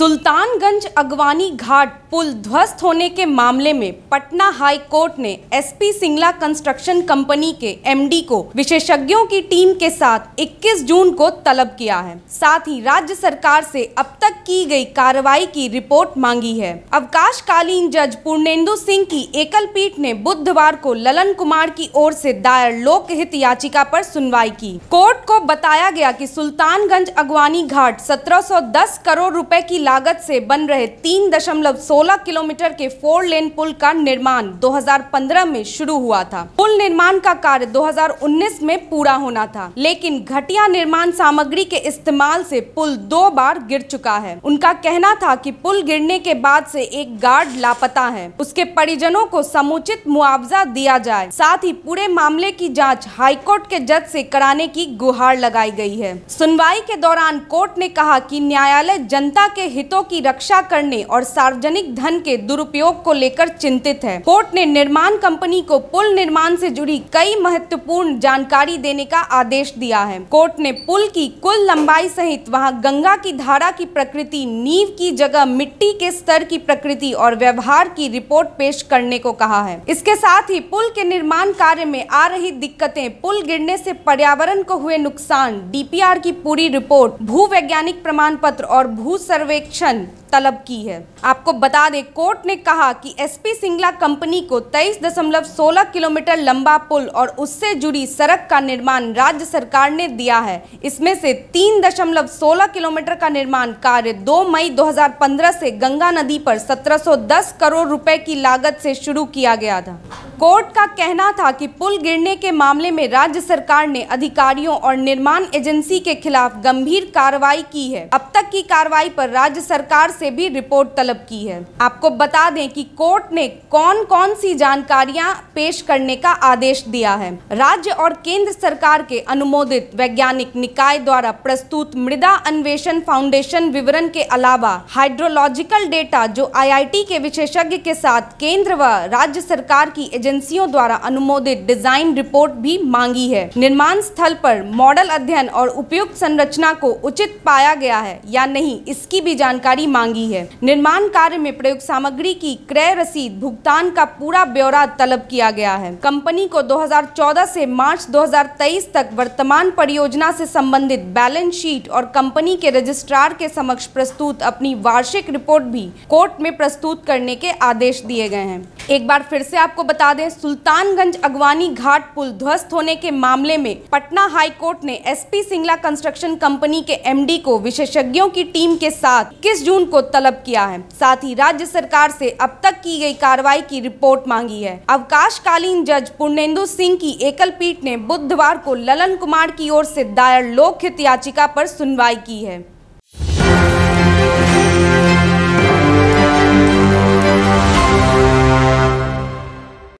सुल्तानगंज अगवानी घाट पुल ध्वस्त होने के मामले में पटना हाई कोर्ट ने एसपी सिंगला कंस्ट्रक्शन कंपनी के एमडी को विशेषज्ञों की टीम के साथ 21 जून को तलब किया है साथ ही राज्य सरकार से अब तक की गई कार्रवाई की रिपोर्ट मांगी है अवकाशकालीन जज पूर्णेंदु सिंह की एकल पीठ ने बुधवार को ललन कुमार की ओर से दायर लोक हित याचिका पर सुनवाई की कोर्ट को बताया गया कि सुल्तानगंज अगवानी घाट 1710 करोड़ रुपए की लागत से बन रहे 3.16 किलोमीटर के फोर लेन पुल का निर्माण 2015 में शुरू हुआ था पुल निर्माण का कार्य 2019 में पूरा होना था लेकिन घटिया निर्माण सामग्री के इस्तेमाल से पुल दो बार गिर चुका है उनका कहना था कि पुल गिरने के बाद से एक गार्ड लापता है उसके परिजनों को समुचित मुआवजा दिया जाए साथ ही पूरे मामले की जाँच हाईकोर्ट के जज ऐसी कराने की गुहार लगाई गयी है सुनवाई के दौरान कोर्ट ने कहा की न्यायालय जनता के हितों की रक्षा करने और सार्वजनिक धन के दुरुपयोग को लेकर चिंतित है कोर्ट ने निर्माण कंपनी को पुल निर्माण से जुड़ी कई महत्वपूर्ण जानकारी देने का आदेश दिया है कोर्ट ने पुल की कुल लंबाई सहित वहां गंगा की धारा की प्रकृति नींव की जगह मिट्टी के स्तर की प्रकृति और व्यवहार की रिपोर्ट पेश करने को कहा है इसके साथ ही पुल के निर्माण कार्य में आ रही दिक्कतें पुल गिरने से पर्यावरण को हुए नुकसान डीपीआर की पूरी रिपोर्ट भू वैज्ञानिक प्रमाण पत्र और भू सर्वे सर्वेक्षण तलब की है आपको बता दें कोर्ट ने कहा कि एसपी सिंगला कंपनी को 23.16 किलोमीटर लंबा पुल और उससे जुड़ी सड़क का निर्माण राज्य सरकार ने दिया है इसमें से 3.16 किलोमीटर का निर्माण कार्य 2 मई 2015 से गंगा नदी पर 1710 करोड़ रुपए की लागत से शुरू किया गया था कोर्ट का कहना था कि पुल गिरने के मामले में राज्य सरकार ने अधिकारियों और निर्माण एजेंसी के खिलाफ गंभीर कार्रवाई की है अब तक की कार्रवाई पर राज्य सरकार से भी रिपोर्ट तलब की है आपको बता दें कि कोर्ट ने कौन कौन सी जानकारियां पेश करने का आदेश दिया है राज्य और केंद्र सरकार के अनुमोदित वैज्ञानिक निकाय द्वारा प्रस्तुत मृदा अन्वेषण फाउंडेशन विवरण के अलावा हाइड्रोलॉजिकल डेटा जो आई के विशेषज्ञ के साथ केंद्र व राज्य सरकार की एजेंसी एजेंसियों द्वारा अनुमोदित डिजाइन रिपोर्ट भी मांगी है निर्माण स्थल पर मॉडल अध्ययन और उपयुक्त संरचना को उचित पाया गया है या नहीं इसकी भी जानकारी मांगी है निर्माण कार्य में प्रयुक्त सामग्री की क्रय रसीद भुगतान का पूरा ब्यौरा तलब किया गया है कंपनी को दो से मार्च दो तक वर्तमान परियोजना ऐसी सम्बन्धित बैलेंस शीट और कंपनी के रजिस्ट्रार के समक्ष प्रस्तुत अपनी वार्षिक रिपोर्ट भी कोर्ट में प्रस्तुत करने के आदेश दिए गए हैं एक बार फिर से आपको बता दें सुल्तानगंज अगवानी घाट पुल ध्वस्त होने के मामले में पटना हाई कोर्ट ने एसपी सिंगला कंस्ट्रक्शन कंपनी के एमडी को विशेषज्ञों की टीम के साथ किस जून को तलब किया है साथ ही राज्य सरकार से अब तक की गई कार्रवाई की रिपोर्ट मांगी है अवकाशकालीन जज पुर्णेन्दु सिंह की एकल पीठ ने बुधवार को ललन कुमार की ओर ऐसी दायर लोक हित याचिका आरोप सुनवाई की है